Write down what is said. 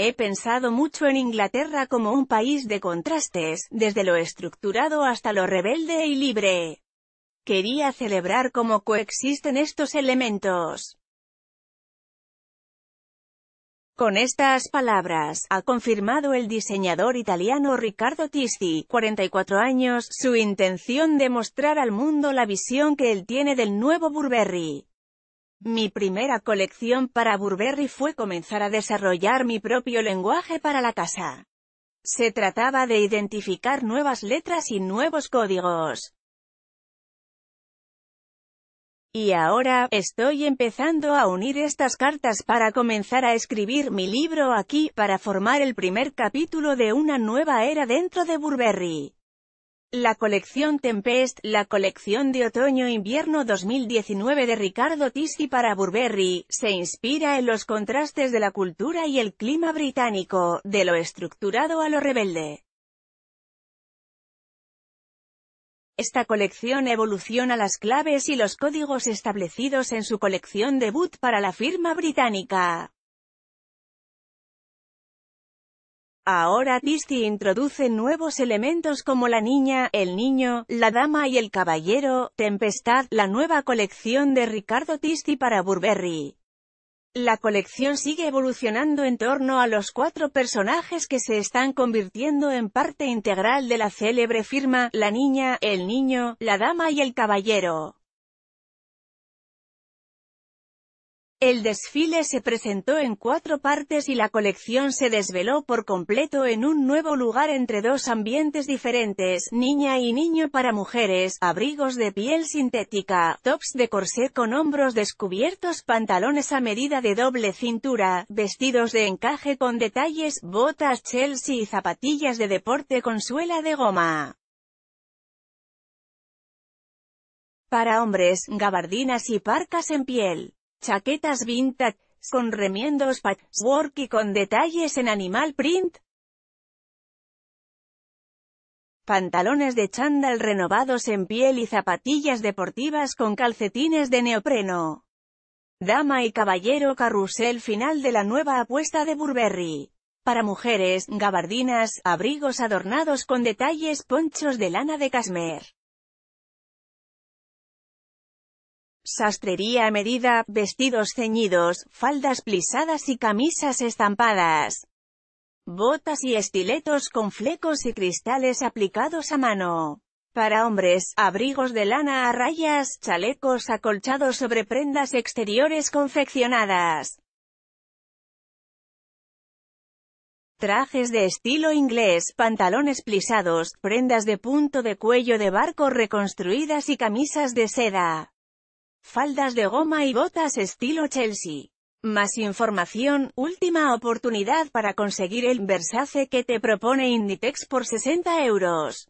He pensado mucho en Inglaterra como un país de contrastes, desde lo estructurado hasta lo rebelde y libre. Quería celebrar cómo coexisten estos elementos. Con estas palabras, ha confirmado el diseñador italiano Riccardo Tisci, 44 años, su intención de mostrar al mundo la visión que él tiene del nuevo Burberry. Mi primera colección para Burberry fue comenzar a desarrollar mi propio lenguaje para la casa. Se trataba de identificar nuevas letras y nuevos códigos. Y ahora, estoy empezando a unir estas cartas para comenzar a escribir mi libro aquí, para formar el primer capítulo de una nueva era dentro de Burberry. La colección Tempest, la colección de otoño-invierno 2019 de Ricardo Tisci para Burberry, se inspira en los contrastes de la cultura y el clima británico, de lo estructurado a lo rebelde. Esta colección evoluciona las claves y los códigos establecidos en su colección debut para la firma británica. Ahora Tisti introduce nuevos elementos como la niña, el niño, la dama y el caballero, Tempestad, la nueva colección de Ricardo Tisti para Burberry. La colección sigue evolucionando en torno a los cuatro personajes que se están convirtiendo en parte integral de la célebre firma, la niña, el niño, la dama y el caballero. El desfile se presentó en cuatro partes y la colección se desveló por completo en un nuevo lugar entre dos ambientes diferentes, niña y niño para mujeres, abrigos de piel sintética, tops de corset con hombros descubiertos, pantalones a medida de doble cintura, vestidos de encaje con detalles, botas Chelsea y zapatillas de deporte con suela de goma. Para hombres, gabardinas y parcas en piel chaquetas vintage, con remiendos patchwork y con detalles en animal print. Pantalones de chándal renovados en piel y zapatillas deportivas con calcetines de neopreno. Dama y caballero carrusel final de la nueva apuesta de Burberry. Para mujeres, gabardinas, abrigos adornados con detalles ponchos de lana de casmer. sastrería a medida, vestidos ceñidos, faldas plisadas y camisas estampadas, botas y estiletos con flecos y cristales aplicados a mano. Para hombres, abrigos de lana a rayas, chalecos acolchados sobre prendas exteriores confeccionadas. Trajes de estilo inglés, pantalones plisados, prendas de punto de cuello de barco reconstruidas y camisas de seda faldas de goma y botas estilo Chelsea. Más información, última oportunidad para conseguir el Versace que te propone Inditex por 60 euros.